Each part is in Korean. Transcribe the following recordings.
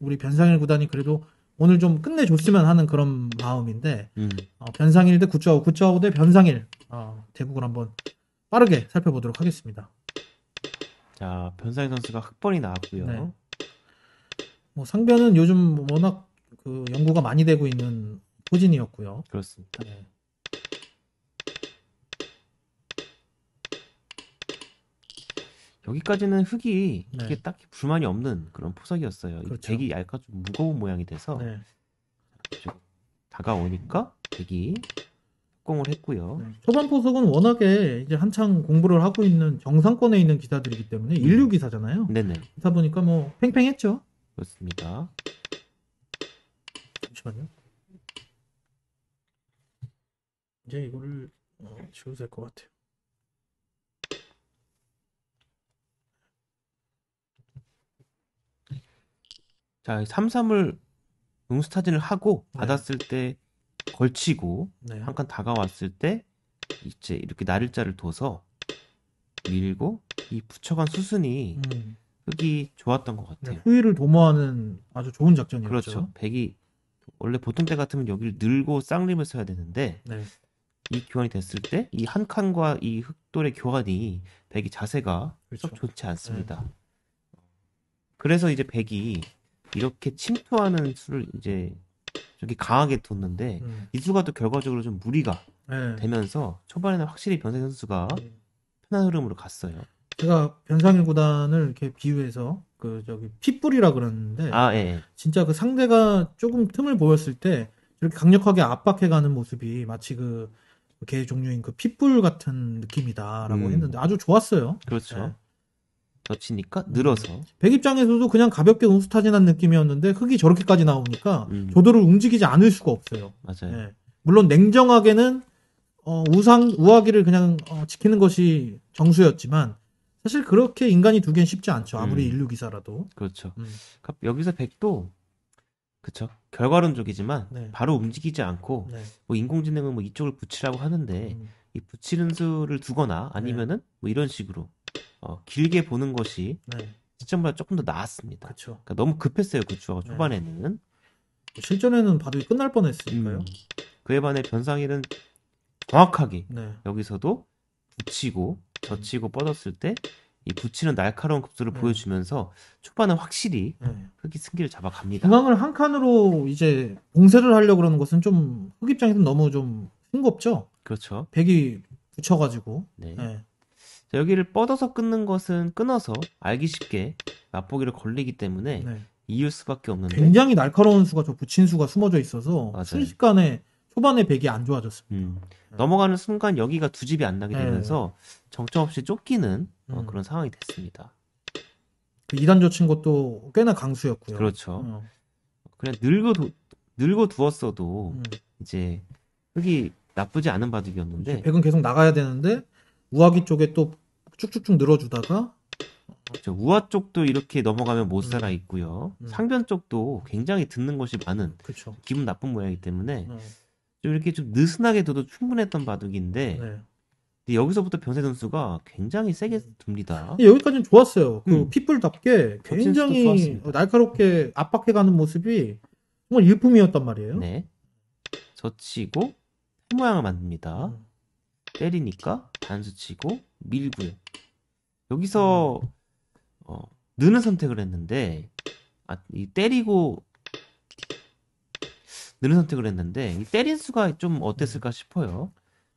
우리 변상일 구단이 그래도 오늘 좀 끝내줬으면 하는 그런 마음인데 음. 어, 변상일 대 구자호, 구자호 대 변상일 어, 대국을 한번 빠르게 살펴보도록 하겠습니다. 자 변상일 선수가 흑번이 나왔고요. 네. 뭐 상변은 요즘 워낙 그 연구가 많이 되고 있는 포진이었고요. 그렇습니다. 네. 여기까지는 흙이 네. 이게 딱히 불만이 없는 그런 포석이었어요. 그렇죠. 되게 얇고 좀 무거운 모양이 돼서 네. 다가오니까 되이 성공을 했고요. 네. 초반 포석은 워낙에 이제 한창 공부를 하고 있는 정상권에 있는 기사들이기 때문에 음. 인류 기사잖아요. 네네. 기사 보니까 뭐 팽팽했죠. 그렇습니다. 잠시만요. 이제 이거를 어, 지워야될것 같아요. 자, 삼삼을 응수타진을 하고 네. 받았을 네. 때 걸치고 네. 한칸 다가왔을 때 이제 이렇게 날일자를 둬서 밀고 이 붙여간 수순이 음. 흙 흑이 좋았던 것 같아요. 네, 후위를 도모하는 아주 좋은 작전이었죠. 그렇죠. 백이 원래 보통 때 같으면 여기를 늘고 쌍림을 써야 되는데 네. 이 교환이 됐을 때 이 한 칸과 이흙돌의 교환이 백이 자세가 그렇죠. 좋지 않습니다. 네. 그래서 이제 백이 이렇게 침투하는 수를 이제 저기 강하게 뒀는데 음. 이수가또 결과적으로 좀 무리가 네. 되면서 초반에는 확실히 변상 선수가 네. 편한 흐름으로 갔어요. 제가 변상일 구단을 이렇게 비유해서 그 저기 핏불이라 그러는데 아, 예, 예. 진짜 그 상대가 조금 틈을 보였을 때 이렇게 강력하게 압박해가는 모습이 마치 그 개 종류인 그 핏불 같은 느낌이다라고 음. 했는데 아주 좋았어요. 그렇죠. 네. 겹치니까 음. 늘어서 백 입장에서도 그냥 가볍게 운수 타진한 느낌이었는데 흙이 저렇게까지 나오니까 음. 조도를 움직이지 않을 수가 없어요. 맞아요. 예. 물론 냉정하게는 어, 우상 우하기를 그냥 어, 지키는 것이 정수였지만 사실 그렇게 인간이 두기엔 쉽지 않죠. 아무리 음. 인류 기사라도. 그렇죠. 음. 여기서 백도 그쵸 결과론적이지만 네. 바로 움직이지 않고 네. 뭐 인공지능은 뭐 이쪽을 붙이라고 하는데 음. 이 붙이는 수를 두거나 네. 아니면은 네. 뭐 이런 식으로 어, 길게 보는 것이 네. 시점보다 조금 더 나았습니다. 그쵸. 그러니까 너무 급했어요 구추가 그 네. 초반에는. 네. 실전에는 바둑이 끝날 뻔했으니까요. 음. 그에 반해 변상일은 정확하게 네. 여기서도 붙이고 네. 젖히고 음. 뻗었을 때 이 붙이는 날카로운 급수를 네. 보여주면서 초반은 확실히 흑이 네. 승기를 잡아갑니다. 중앙을 한 칸으로 이제 봉쇄를 하려고 그러는 것은 좀 흑 입장에서 너무 좀 싱겁죠. 그렇죠. 백이 붙여가지고. 네. 자, 여기를 뻗어서 끊는 것은 끊어서 알기 쉽게 맛보기를 걸리기 때문에 네. 이을 수밖에 없는데 굉장히 날카로운 수가 저 붙인 수가 숨어져 있어서 맞아요. 순식간에 초반에 백이 안 좋아졌습니다. 음. 네. 넘어가는 순간 여기가 두 집이 안 나게 네. 되면서 네. 정점 없이 쫓기는 어, 음. 어, 그런 상황이 됐습니다. 그 2단조 친 것도 꽤나 강수였고요. 그렇죠. 어. 그냥 늙어 도, 늙어 두었어도 음. 이제 흙이 나쁘지 않은 바둑이었는데 백은 계속 나가야 되는데 우아기 쪽에 또 쭉쭉쭉 늘어주다가 그렇죠. 우아 쪽도 이렇게 넘어가면 못 살아 음. 있고요. 음. 상변 쪽도 굉장히 듣는 것이 많은 그쵸. 기분 나쁜 모양이기 때문에 네. 좀 이렇게 좀 느슨하게 둬도 충분했던 바둑인데 네. 근데 여기서부터 변세 선수가 굉장히 세게 둡니다. 음. 여기까지는 좋았어요. 그 음. 핏불답게 굉장히 날카롭게 압박해가는 모습이 정말 일품이었단 말이에요. 네. 젖히고 모양을 만듭니다. 음. 때리니까 단수 치고 밀고요. 여기서 어, 느는 선택을 했는데 아, 이 때리고 느는 선택을 했는데 이 때린 수가 좀 어땠을까 네. 싶어요.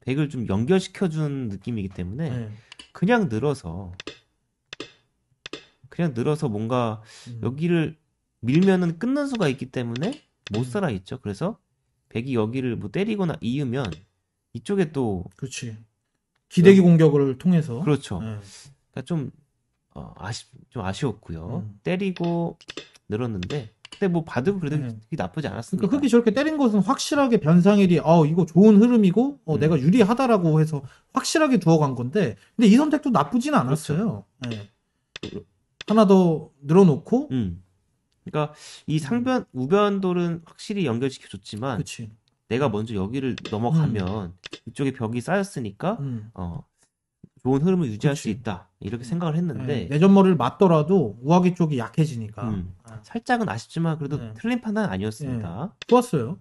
100을 좀 연결시켜 준 느낌이기 때문에 네. 그냥 늘어서 그냥 늘어서 뭔가 음. 여기를 밀면은 끊는 수가 있기 때문에 못 음. 살아 있죠. 그래서 백이 여기를 뭐 때리거나 이으면 이쪽에 또 그렇지 기대기 네. 공격을 통해서 그렇죠. 네. 그러니까 좀 어, 아쉽 좀 아쉬웠고요. 음. 때리고 늘었는데 그때 뭐 받으면 그래도 네. 나쁘지 않았습니다 그러니까 흑이 저렇게 때린 것은 확실하게 변상일이 어 이거 좋은 흐름이고 어, 음. 내가 유리하다라고 해서 확실하게 두어간 건데 근데 이 선택도 나쁘진 않았어요. 그렇죠. 네. 하나 더 늘어놓고 음. 그러니까 이 상변 우변돌은 확실히 연결시켜줬지만 그치. 내가 먼저 여기를 넘어가면 음. 이쪽에 벽이 쌓였으니까 음. 어, 좋은 흐름을 유지할 그치. 수 있다 이렇게 음. 생각을 했는데 네, 내전머리를 맞더라도 우하기 쪽이 약해지니까 음. 아. 살짝은 아쉽지만 그래도 네. 틀린 판단은 아니었습니다. 네. 좋았어요.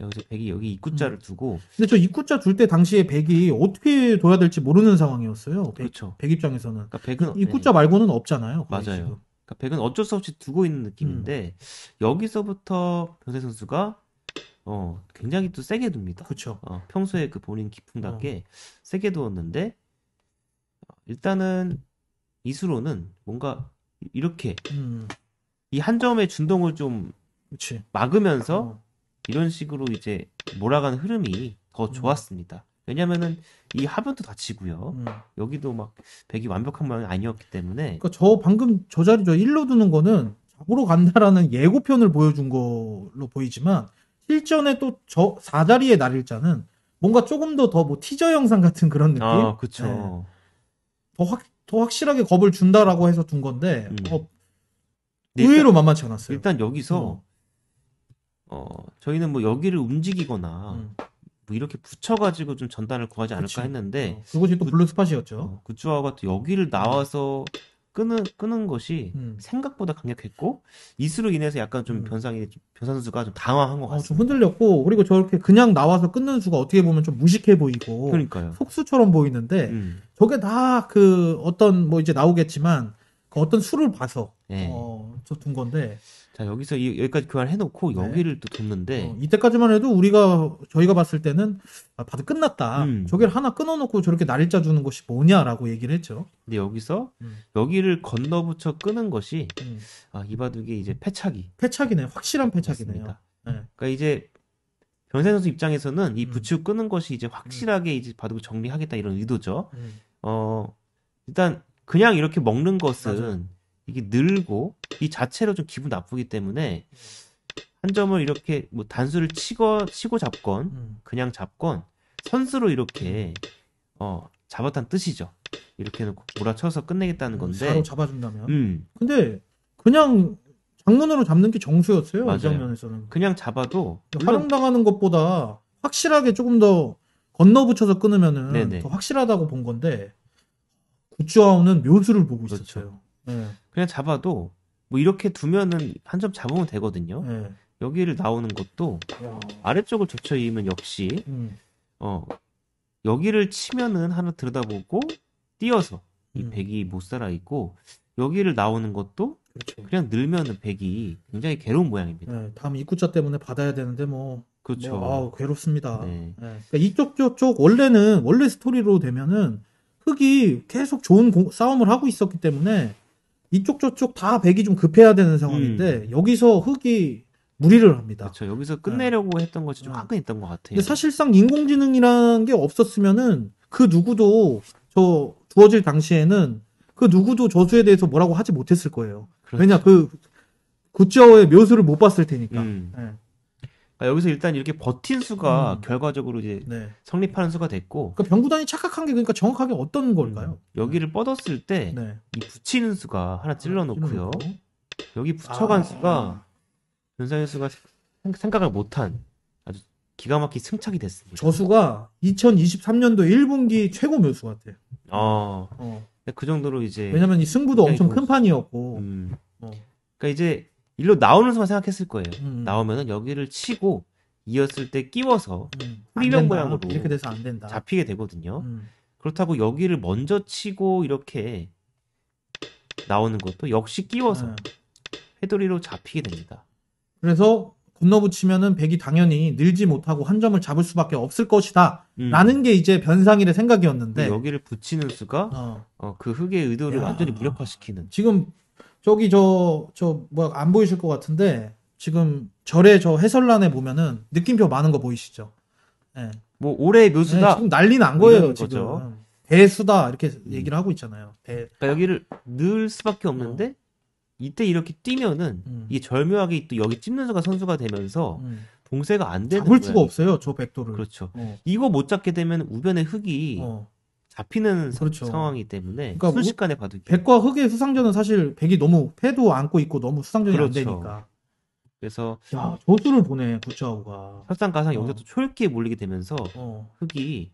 여기서 백이 여기 입구자를 음. 두고 근데 저 입구자 둘 때 당시에 백이 어떻게 둬야 될지 모르는 상황이었어요. 백, 그렇죠. 백 입장에서는 그러니까 백은 입구자 말고는 없잖아요. 맞아요. 그러니까 백은 어쩔 수 없이 두고 있는 느낌인데 음. 여기서부터 변세 선수가 어, 굉장히 또 세게 둡니다. 그렇죠. 어, 평소에 그 본인 기품답게 어. 세게 두었는데 어, 일단은 이수로는 뭔가 이렇게 음. 이한 점의 준동을 좀 그치. 막으면서 어. 이런 식으로 이제 몰아가는 흐름이 더 음. 좋았습니다. 왜냐면은 이 하변도 다치고요. 음. 여기도 막 백이 완벽한 모양이 아니었기 때문에 그니까저 방금 저 자리 저일로 두는 거는 잡으러 간다라는 예고편을 보여준 걸로 보이지만 실전에또저사다리의 날일자는 뭔가 조금 더 더 뭐 티저 영상 같은 그런 느낌? 아, 그쵸. 네. 더, 확, 더 확실하게 겁을 준다라고 해서 둔 건데, 음. 어, 의외로 만만치 않았어요. 일단 여기서, 어, 어 저희는 뭐 여기를 움직이거나, 음. 뭐 이렇게 붙여가지고 좀 전단을 구하지 않을까 그치. 했는데, 어, 그것이 또 그 블루 스팟이었죠. 어, 구주아가 그 또 여기를 나와서 음. 끄는 끄는 것이 음. 생각보다 강력했고 이수로 인해서 약간 좀 음. 변상이 변상수가 좀 당황한 것 같아요. 어, 좀 흔들렸고 그리고 저렇게 그냥 나와서 끊는 수가 어떻게 보면 좀 무식해 보이고 그러니까요. 속수처럼 보이는데 음. 저게 다 그 어떤 뭐 이제 나오겠지만 어떤 수를 봐서 네. 어, 저 둔 건데. 자 여기서 이, 여기까지 교환해놓고 네. 여기를 또 뒀는데 어, 이때까지만 해도 우리가 저희가 봤을 때는 아, 바드 끝났다. 음. 저기를 하나 끊어놓고 저렇게 날짜 주는 것이 뭐냐라고 얘기를 했죠. 근데 여기서 음. 여기를 건너붙여 끄는 것이 음. 아, 이 바둑의 이제 패착이. 패착이네. 확실한 패착이네요. 네. 그러니까 이제 변세 선수 입장에서는 이 음. 부추 끄는 것이 이제 확실하게 음. 이제 바둑을 정리하겠다 이런 의도죠. 음. 어 일단 그냥 이렇게 먹는 것은 맞아. 이게 늘고 이 자체로 좀 기분 나쁘기 때문에 한 점을 이렇게 뭐 단수를 치고 치고 잡건 음. 그냥 잡건 선수로 이렇게 음. 어 잡았다는 뜻이죠. 이렇게 놓고 몰아쳐서 끝내겠다는 음, 건데. 사로 잡아준다면. 음. 근데 그냥 장문으로 잡는 게 정수였어요. 맞아요. 이 장면에서는. 그냥 잡아도 활용당하는 것보다 확실하게 조금 더 건너붙여서 끊으면은 더 확실하다고 본 건데 구추아우는 묘수를 보고 그렇죠. 있었어요. 네. 그냥 잡아도 뭐 이렇게 두면은 한 점 잡으면 되거든요. 네. 여기를 나오는 것도 야. 아래쪽을 젖혀 이으면 역시 음. 어 여기를 치면은 하나 들여다보고 띄어서 이 음. 백이 못 살아 있고 여기를 나오는 것도 그렇죠. 그냥 늘면은 백이 굉장히 괴로운 모양입니다. 네, 다음 입구자 때문에 받아야 되는데 뭐, 뭐 그렇죠. 뭐, 아우, 괴롭습니다. 네. 네. 그러니까 이쪽 저쪽 원래는 원래 스토리로 되면은 흑이 계속 좋은 공, 싸움을 하고 있었기 때문에 이쪽 저쪽 다 백이 좀 급해야 되는 상황인데 음. 여기서 흑이 무리를 합니다. 그렇죠. 여기서 네. 끝내려고 네. 했던 것이 좀아까했던것 네. 같아요. 근데 사실상 인공지능이라는 게 없었으면은 그 누구도 저 주어질 당시에는 그 누구도 저수에 대해서 뭐라고 하지 못했을 거예요. 그렇죠. 왜냐 그 구찌어의 묘수를 못 봤을 테니까. 음. 네. 그러니까 여기서 일단 이렇게 버틴 수가 음. 결과적으로 이제 네. 성립하는 수가 됐고. 그러니까 병구단이 착각한 게 그러니까 정확하게 어떤 음. 걸까요? 여기를 네. 뻗었을 때이 네. 붙이는 수가 하나 아, 찔러 놓고요. 여기 붙여간 아. 수가 변상현 수가 생각을 못한 아주 기가 막힌 승차이 됐습니다. 저수가 2023년도 1분기 최고 묘수 같아요. 아, 어. 그 정도로 이제 왜냐면 이 승부도 엄청 큰 판이었고. 음. 어. 그러니까 이제 일로 나오는 순간 생각했을 거예요. 음. 나오면은 여기를 치고 이었을 때 끼워서 후리병 음. 모양으로 이렇게 돼서 안 된다. 잡히게 되거든요. 음. 그렇다고 여기를 먼저 치고 이렇게 나오는 것도 역시 끼워서 음. 회돌이로 잡히게 됩니다. 그래서 건너붙이면은 백이 당연히 늘지 못하고 한 점을 잡을 수밖에 없을 것이다. 음. 라는 게 이제 변상일의 생각이었는데 여기를 붙이는 수가 어. 어, 그 흑의 의도를 야. 완전히 무력화시키는 지금 저기 저, 저, 뭐야, 안 보이실 것 같은데, 지금 절에 저 해설란에 보면은 느낌표 많은 거 보이시죠? 네. 뭐, 올해의 묘수다. 네, 지금 난리 난 거예요, 지금. 거죠. 배수다, 이렇게 얘기를 하고 있잖아요. 배. 그러니까 여기를 늘 수밖에 없는데, 어. 이때 이렇게 뛰면은, 음. 이게 절묘하게 또 여기 찝는 수가 선수가 되면서, 음. 봉쇄가 안 되는 거예요. 잡을 수가 없어요, 저 백도를. 그렇죠. 어. 이거 못 잡게 되면 우변의 흙이 어. 잡히는 그렇죠. 상황이기 때문에 그러니까 뭐 순식간에 봐도 백과 흑의 수상전은 사실 백이 너무 패도 안고 있고 너무 수상전이 그렇죠. 안 되니까 그래서 야 조수를 보내 구자우가 설상가상 여기서 어. 또 초읽기에 몰리게 되면서 어. 흑이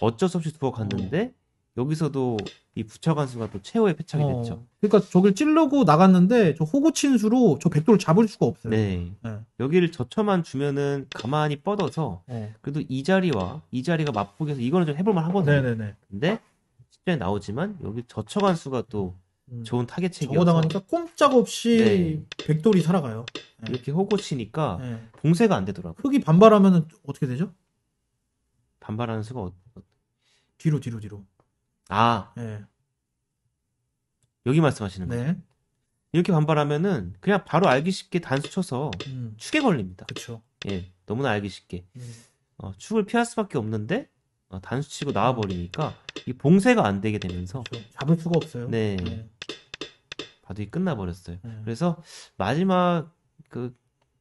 어쩔 수 없이 두어 갔는데 어. 여기서도 이부처간 수가 또 최후의 패착이 어, 됐죠. 그러니까 저길 찔르고 나갔는데 저 호구친수로 저 백도를 잡을 수가 없어요. 네. 네. 여기를 저쳐만 주면은 가만히 뻗어서 네. 그래도 이 자리와 이 자리가 맞보붙해서 이거는 좀 해볼만 하거든요. 네네네. 네, 네. 근데 실전 나오지만 여기 저처간 수가 또 음, 좋은 타겟책이어서 저거 당하니까 꼼짝없이 네. 백돌이 살아가요. 네. 이렇게 호구치니까 봉쇄가 안 되더라고요. 흙이 반발하면 어떻게 되죠? 반발하는 수가 어... 뒤로 뒤로 뒤로 아. 예. 여기 말씀하시는 거예요. 네. 이렇게 반발하면은 그냥 바로 알기 쉽게 단수 쳐서 음. 축에 걸립니다. 그렇 예, 너무나 알기 쉽게 음. 어, 축을 피할 수밖에 없는데 어, 단수 치고 나와 버리니까 이 봉쇄가 안 되게 되면서 그렇 잡을 수가 없어요. 네, 네. 바둑이 끝나 버렸어요. 네. 예. 그래서 마지막 그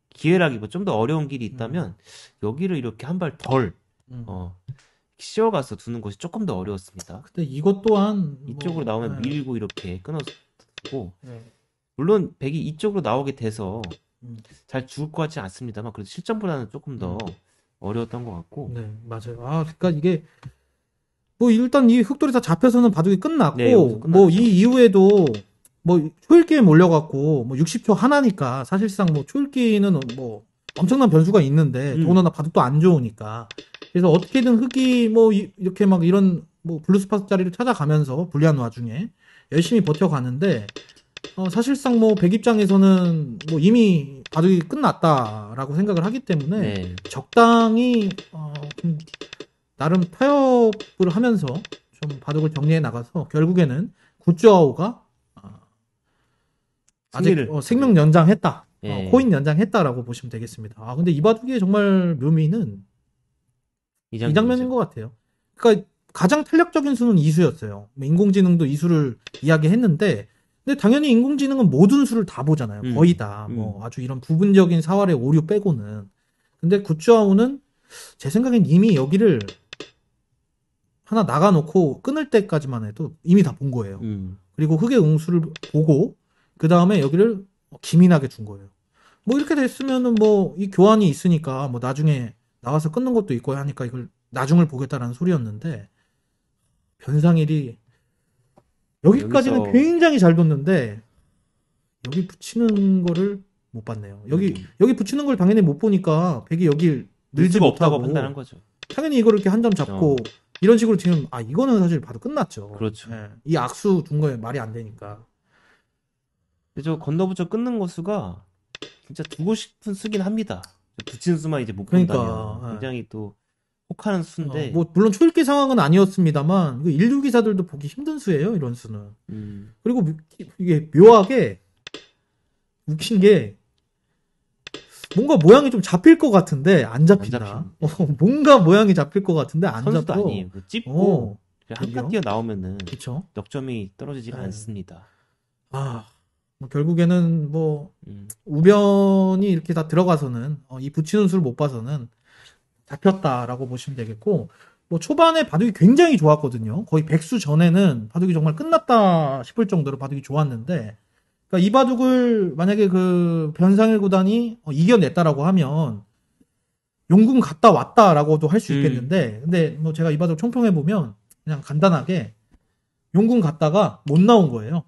기회라기 보다좀 더 어려운 길이 있다면 음. 여기를 이렇게 한 발덜 음. 어, 씌워가서 두는 것이 조금 더 어려웠습니다. 근데 이것 또한 뭐 이쪽으로 뭐, 나오면 네. 밀고 이렇게 끊었고 네. 물론 백이 이쪽으로 나오게 돼서 음. 잘 죽을 것 같지 않습니다만 그래도 실전보다는 조금 더 음. 어려웠던 것 같고 네 맞아요. 아 그러니까 이게 뭐 일단 이 흑돌이 다 잡혀서는 바둑이 끝났고 네, 뭐이 이후에도 뭐 초일 게임 올려갖고 뭐 60초 하나니까 사실상 뭐 초일 게임은 뭐 엄청난 변수가 있는데 음. 더군나 바둑도 안 좋으니까 그래서 어떻게든 흑이 뭐 이렇게 막 이런 뭐 블루스팟 자리를 찾아가면서 불리한 와중에 열심히 버텨가는데 어, 사실상 뭐백 입장에서는 뭐 이미 바둑이 끝났다라고 생각을 하기 때문에 네. 적당히 어, 좀 나름 타협을 하면서 좀 바둑을 정리해 나가서 결국에는 구쭈아오가 어, 아직 어, 생명 연장했다. 네. 예. 어, 코인 연장했다라고 보시면 되겠습니다. 아 근데 이 바둑의 정말 묘미는 이, 장면인 장면이것 같아요. 그러니까 가장 탄력적인 수는 이수였어요. 인공지능도 이수를 이야기했는데, 근데 당연히 인공지능은 모든 수를 다 보잖아요. 음, 거의 다. 음. 뭐 아주 이런 부분적인 사활의 오류 빼고는. 근데 구츠아우는제 생각엔 이미 여기를 하나 나가놓고 끊을 때까지만 해도 이미 다 본 거예요. 음. 그리고 흑의 응수를 보고 그 다음에 여기를 기민하게 준 거예요. 뭐 이렇게 됐으면은 뭐 이 교환이 있으니까 뭐 나중에 나와서 끊는 것도 있고 하니까 이걸 나중을 보겠다라는 소리였는데 변상일이 여기까지는 여기서... 굉장히 잘 뒀는데 여기 붙이는 거를 못 봤네요. 여기 음. 여기 붙이는 걸 당연히 못 보니까 백이 여기 늘지 못하고 판단한 거죠. 당연히 이거를 이렇게 한 점 잡고 어. 이런 식으로 지금 아 이거는 사실 봐도 끝났죠. 그렇죠. 예. 이 악수 둔 거에 말이 안 되니까. 저 건너부터 끊는 거수가 진짜 두고 싶은 수긴 합니다. 기친수만 이제 못 그러니까. 본다면 그러니까, 굉장히 또 혹하는 수인데 어, 뭐 물론 초읽기 상황은 아니었습니다만 그 인류 기사들도 보기 힘든 수예요 이런 수는 음. 그리고 이게 묘하게 웃긴 게 뭔가 모양이 좀 잡힐 것 같은데 안 잡힌다 안 어, 뭔가 모양이 잡힐 것 같은데 안 잡고 아니에요 그 찝고 어, 그 한칸 뛰어 나오면은 그쵸? 넉점이 떨어지지 네. 않습니다 아뭐 결국에는 뭐 음. 우변이 이렇게 다 들어가서는 어, 이 붙이는 수를 못 봐서는 잡혔다라고 보시면 되겠고 뭐 초반에 바둑이 굉장히 좋았거든요. 거의 백수 전에는 바둑이 정말 끝났다 싶을 정도로 바둑이 좋았는데 그러니까 이 바둑을 만약에 그 변상일 구단이 어, 이겨냈다라고 하면 용궁 갔다 왔다라고도 할수 음. 있겠는데 음. 근데 뭐 제가 이 바둑 총평해 보면 그냥 간단하게 용궁 갔다가 못 나온 거예요.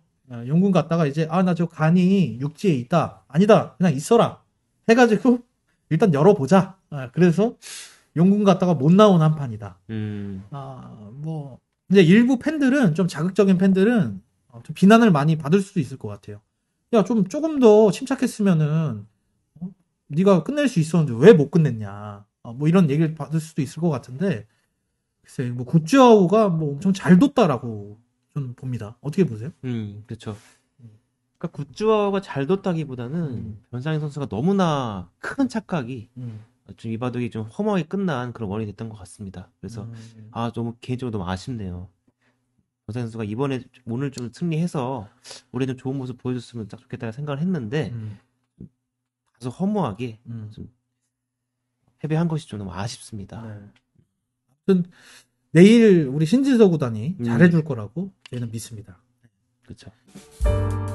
영군 아, 갔다가 이제 아 나 저 간이 육지에 있다 아니다 그냥 있어라 해가지고 일단 열어보자 아, 그래서 영군 갔다가 못 나온 한 판이다 음. 아뭐 이제 일부 팬들은 좀 자극적인 팬들은 어, 좀 비난을 많이 받을 수도 있을 것 같아요 야 좀 조금 더 침착했으면은 어? 네가 끝낼 수 있었는데 왜 못 끝냈냐 아, 뭐 이런 얘기를 받을 수도 있을 것 같은데 글쎄 뭐 굿즈아우가 뭐 엄청 잘 뒀다라고 저는 봅니다. 어떻게 보세요? 음, 그렇죠. 그러니까 굿즈워가 잘 뒀다기보다는 음. 변상현 선수가 너무나 큰 착각이 음. 좀 이바둑이 좀허무하 끝난 그런 원인이 됐던 것 같습니다. 그래서 음. 네. 아 너무 개인적으로 너무 아쉽네요. 변상현 선수가 이번에 오늘 좀 승리해서 올해 좀 좋은 모습 보여줬으면 딱 좋겠다는 생각을 했는데 음. 다소 허무하게 음. 좀 패배한 것이 좀 너무 아쉽습니다. 네. 내일 우리 신지서 구단이 음. 잘해줄 거라고 저는 믿습니다. 그렇죠.